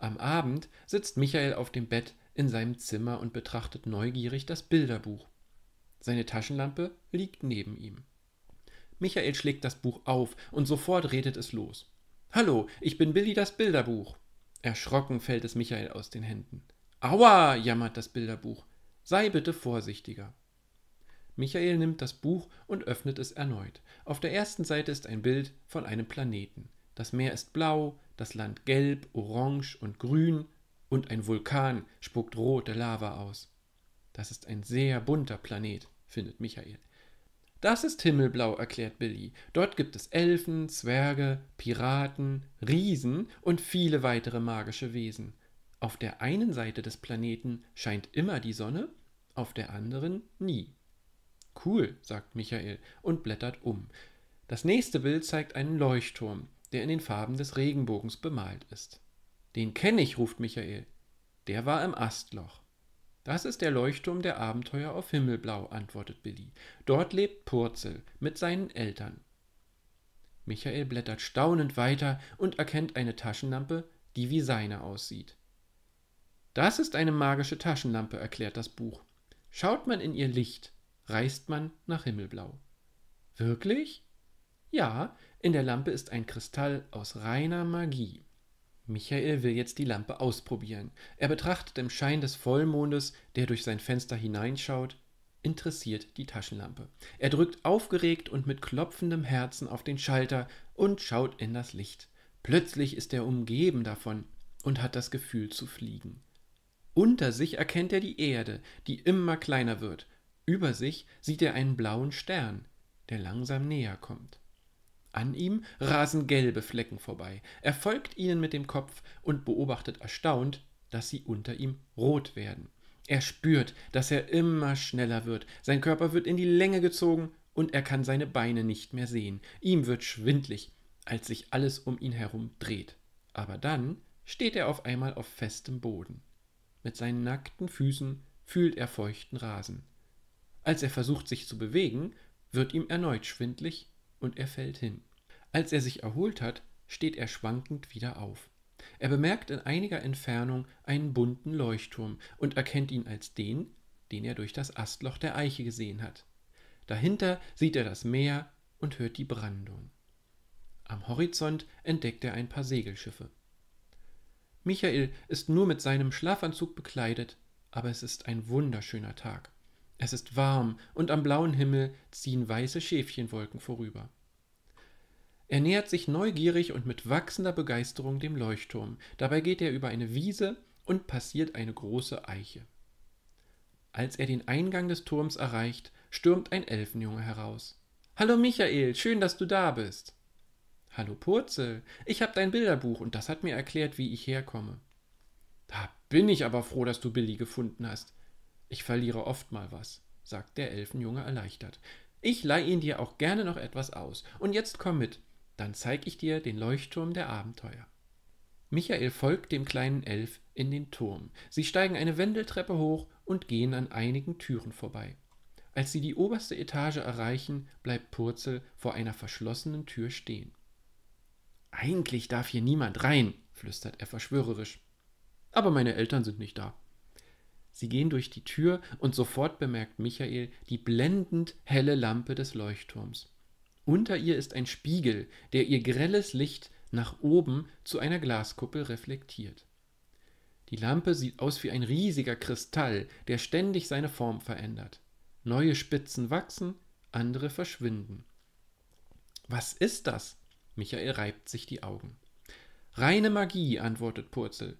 Am Abend sitzt Michael auf dem Bett in seinem Zimmer und betrachtet neugierig das Bilderbuch. Seine Taschenlampe liegt neben ihm. Michael schlägt das Buch auf und sofort redet es los. Hallo, ich bin Billy das Bilderbuch. Erschrocken fällt es Michael aus den Händen. Aua, jammert das Bilderbuch. Sei bitte vorsichtiger. Michael nimmt das Buch und öffnet es erneut. Auf der ersten Seite ist ein Bild von einem Planeten. Das Meer ist blau, das Land gelb, orange und grün, und ein Vulkan spuckt rote Lava aus. Das ist ein sehr bunter Planet, findet Michael. Das ist Himmelblau, erklärt Billy. Dort gibt es Elfen, Zwerge, Piraten, Riesen und viele weitere magische Wesen. Auf der einen Seite des Planeten scheint immer die Sonne, auf der anderen nie. Cool, sagt Michael und blättert um. Das nächste Bild zeigt einen Leuchtturm der in den Farben des Regenbogens bemalt ist. Den kenne ich, ruft Michael. Der war im Astloch. Das ist der Leuchtturm der Abenteuer auf Himmelblau, antwortet Billy. Dort lebt Purzel mit seinen Eltern. Michael blättert staunend weiter und erkennt eine Taschenlampe, die wie seine aussieht. Das ist eine magische Taschenlampe, erklärt das Buch. Schaut man in ihr Licht, reist man nach Himmelblau. Wirklich? Ja, in der Lampe ist ein Kristall aus reiner Magie. Michael will jetzt die Lampe ausprobieren. Er betrachtet im Schein des Vollmondes, der durch sein Fenster hineinschaut, interessiert die Taschenlampe. Er drückt aufgeregt und mit klopfendem Herzen auf den Schalter und schaut in das Licht. Plötzlich ist er umgeben davon und hat das Gefühl zu fliegen. Unter sich erkennt er die Erde, die immer kleiner wird. Über sich sieht er einen blauen Stern, der langsam näher kommt. An ihm rasen gelbe Flecken vorbei. Er folgt ihnen mit dem Kopf und beobachtet erstaunt, dass sie unter ihm rot werden. Er spürt, dass er immer schneller wird. Sein Körper wird in die Länge gezogen und er kann seine Beine nicht mehr sehen. Ihm wird schwindlig, als sich alles um ihn herum dreht. Aber dann steht er auf einmal auf festem Boden. Mit seinen nackten Füßen fühlt er feuchten Rasen. Als er versucht, sich zu bewegen, wird ihm erneut schwindlig und er fällt hin. Als er sich erholt hat, steht er schwankend wieder auf. Er bemerkt in einiger Entfernung einen bunten Leuchtturm und erkennt ihn als den, den er durch das Astloch der Eiche gesehen hat. Dahinter sieht er das Meer und hört die Brandung. Am Horizont entdeckt er ein paar Segelschiffe. Michael ist nur mit seinem Schlafanzug bekleidet, aber es ist ein wunderschöner Tag. Es ist warm und am blauen Himmel ziehen weiße Schäfchenwolken vorüber. Er nähert sich neugierig und mit wachsender Begeisterung dem Leuchtturm. Dabei geht er über eine Wiese und passiert eine große Eiche. Als er den Eingang des Turms erreicht, stürmt ein Elfenjunge heraus. Hallo Michael, schön, dass du da bist. Hallo Purzel, ich habe dein Bilderbuch und das hat mir erklärt, wie ich herkomme. Da bin ich aber froh, dass du Billy gefunden hast. Ich verliere oft mal was, sagt der Elfenjunge erleichtert. Ich leih ihn dir auch gerne noch etwas aus. Und jetzt komm mit. Dann zeig ich dir den Leuchtturm der Abenteuer. Michael folgt dem kleinen Elf in den Turm. Sie steigen eine Wendeltreppe hoch und gehen an einigen Türen vorbei. Als sie die oberste Etage erreichen, bleibt Purzel vor einer verschlossenen Tür stehen. Eigentlich darf hier niemand rein, flüstert er verschwörerisch. Aber meine Eltern sind nicht da. Sie gehen durch die Tür und sofort bemerkt Michael die blendend helle Lampe des Leuchtturms. Unter ihr ist ein Spiegel, der ihr grelles Licht nach oben zu einer Glaskuppel reflektiert. Die Lampe sieht aus wie ein riesiger Kristall, der ständig seine Form verändert. Neue Spitzen wachsen, andere verschwinden. Was ist das? Michael reibt sich die Augen. Reine Magie, antwortet Purzel.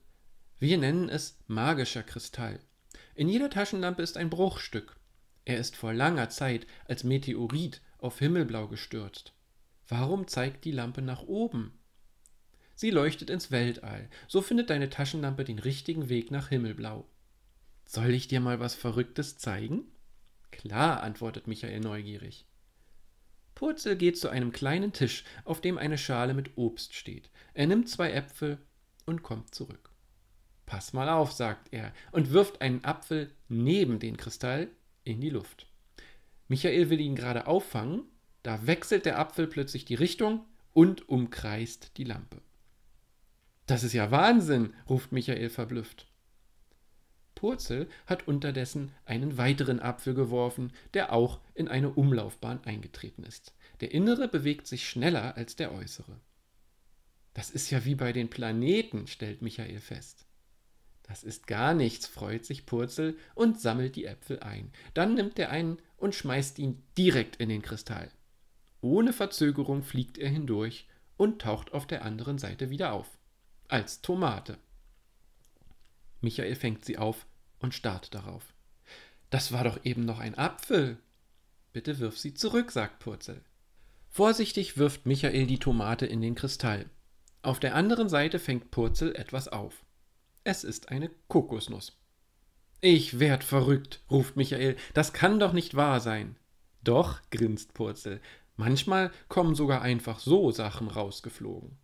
Wir nennen es magischer Kristall. In jeder Taschenlampe ist ein Bruchstück. Er ist vor langer Zeit als Meteorit auf Himmelblau gestürzt. Warum zeigt die Lampe nach oben? Sie leuchtet ins Weltall. So findet deine Taschenlampe den richtigen Weg nach Himmelblau. Soll ich dir mal was Verrücktes zeigen? Klar, antwortet Michael neugierig. Purzel geht zu einem kleinen Tisch, auf dem eine Schale mit Obst steht. Er nimmt zwei Äpfel und kommt zurück. Pass mal auf, sagt er und wirft einen Apfel neben den Kristall in die Luft. Michael will ihn gerade auffangen, da wechselt der Apfel plötzlich die Richtung und umkreist die Lampe. Das ist ja Wahnsinn, ruft Michael verblüfft. Purzel hat unterdessen einen weiteren Apfel geworfen, der auch in eine Umlaufbahn eingetreten ist. Der innere bewegt sich schneller als der äußere. Das ist ja wie bei den Planeten, stellt Michael fest. Das ist gar nichts, freut sich Purzel und sammelt die Äpfel ein. Dann nimmt er einen und schmeißt ihn direkt in den Kristall. Ohne Verzögerung fliegt er hindurch und taucht auf der anderen Seite wieder auf. Als Tomate. Michael fängt sie auf und starrt darauf. Das war doch eben noch ein Apfel. Bitte wirf sie zurück, sagt Purzel. Vorsichtig wirft Michael die Tomate in den Kristall. Auf der anderen Seite fängt Purzel etwas auf. Es ist eine Kokosnuss. Ich werd verrückt, ruft Michael, das kann doch nicht wahr sein. Doch, grinst Purzel, manchmal kommen sogar einfach so Sachen rausgeflogen.